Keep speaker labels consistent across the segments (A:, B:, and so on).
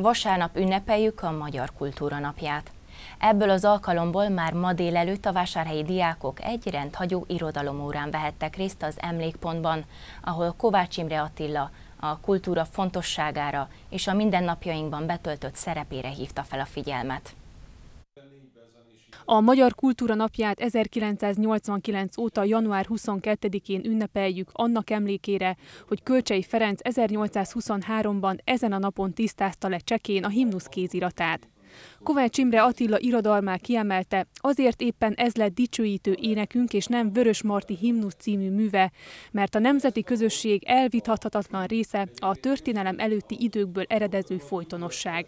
A: Vasárnap ünnepeljük a Magyar Kultúra Napját. Ebből az alkalomból már ma délelőtt a vásárhelyi diákok egy rendhagyó irodalomórán vehettek részt az emlékpontban, ahol Kovács Imre Attila a kultúra fontosságára és a mindennapjainkban betöltött szerepére hívta fel a figyelmet.
B: A Magyar Kultúra Napját 1989 óta január 22-én ünnepeljük annak emlékére, hogy Kölcsei Ferenc 1823-ban ezen a napon tisztázta le csekén a himnusz kéziratát. Kovács Imre Attila irodalmár kiemelte, azért éppen ez lett dicsőítő énekünk és nem Vörös Marti himnusz című műve, mert a nemzeti közösség elvitathatatlan része a történelem előtti időkből eredező folytonosság.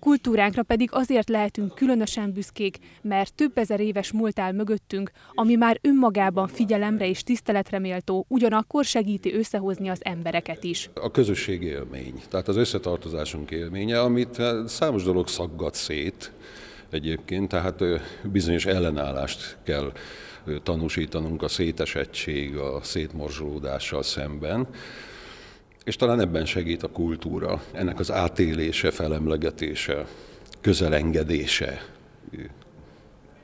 B: Kultúránkra pedig azért lehetünk különösen büszkék, mert több ezer éves múlt áll mögöttünk, ami már önmagában figyelemre és tiszteletre méltó, ugyanakkor segíti összehozni az embereket is. A
C: közösség élmény, tehát az összetartozásunk élménye, amit eh, számos dolog szaggat szét, egyébként, tehát eh, bizonyos ellenállást kell eh, tanúsítanunk a szétesettség, a szétmorzsolódással szemben. És talán ebben segít a kultúra, ennek az átélése, felemlegetése, közelengedése,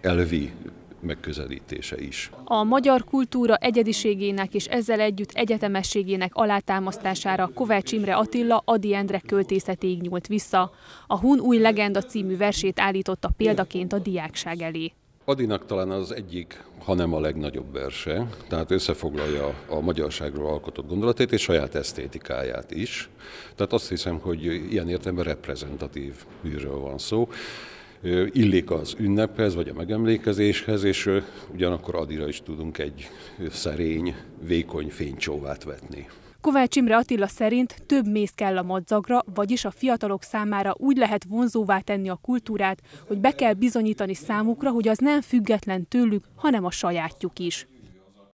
C: elvi megközelítése is.
B: A magyar kultúra egyediségének és ezzel együtt egyetemességének alátámasztására Kovács Imre Attila Adi Endre költészetéig nyúlt vissza. A Hun új legenda című versét állította példaként a diákság elé.
C: Adinak talán az egyik, hanem a legnagyobb verse, tehát összefoglalja a magyarságról alkotott gondolatét és saját esztétikáját is. Tehát azt hiszem, hogy ilyen értelemben reprezentatív műről van szó. Illik az ünnephez, vagy a megemlékezéshez, és ugyanakkor Adira is tudunk egy szerény, vékony fénycsóvát vetni.
B: Kovács Imre Attila szerint több mész kell a madzagra, vagyis a fiatalok számára úgy lehet vonzóvá tenni a kultúrát, hogy be kell bizonyítani számukra, hogy az nem független tőlük, hanem a sajátjuk is.